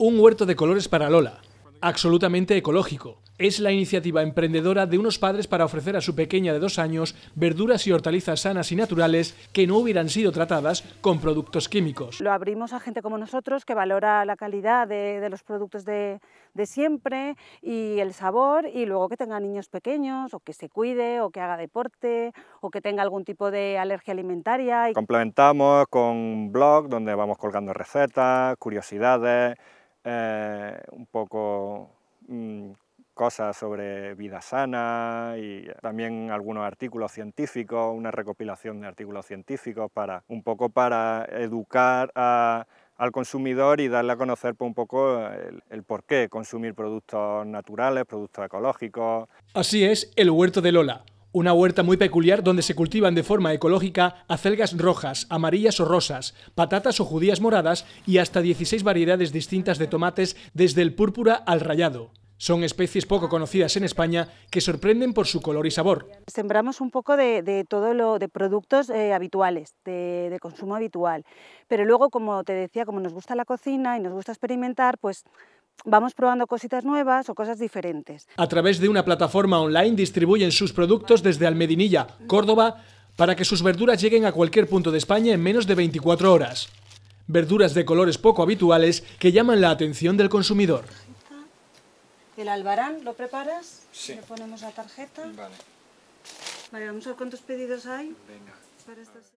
Un huerto de colores para Lola. Absolutamente ecológico. Es la iniciativa emprendedora de unos padres para ofrecer a su pequeña de dos años verduras y hortalizas sanas y naturales que no hubieran sido tratadas con productos químicos. Lo abrimos a gente como nosotros que valora la calidad de, los productos de, de, siempre y el sabor y luego que tenga niños pequeños o que se cuide o que haga deporte o que tenga algún tipo de alergia alimentaria. Complementamos con un blog donde vamos colgando recetas, curiosidades eh, un poco mm, cosas sobre vida sana y también algunos artículos científicos, una recopilación de artículos científicos para un poco para educar al consumidor y darle a conocer pues, un poco el, el, por qué consumir productos naturales, productos ecológicos. Así es el huerto de Lola, una huerta muy peculiar donde se cultivan de forma ecológica acelgas rojas, amarillas o rosas, patatas o judías moradas y hasta 16 variedades distintas de tomates desde el púrpura al rayado. Son especies poco conocidas en España que sorprenden por su color y sabor. Sembramos un poco de, todo lo de productos eh, habituales, de, de consumo habitual, pero luego, como te decía, como nos gusta la cocina y nos gusta experimentar, pues vamos probando cositas nuevas o cosas diferentes. A través de una plataforma online distribuyen sus productos desde Almedinilla, Córdoba, para que sus verduras lleguen a cualquier punto de España en menos de 24 horas. Verduras de colores poco habituales que llaman la atención del consumidor. El albarán, ¿lo preparas? Sí. Le ponemos la tarjeta. Vale. vamos a ver cuántos pedidos hay. Venga.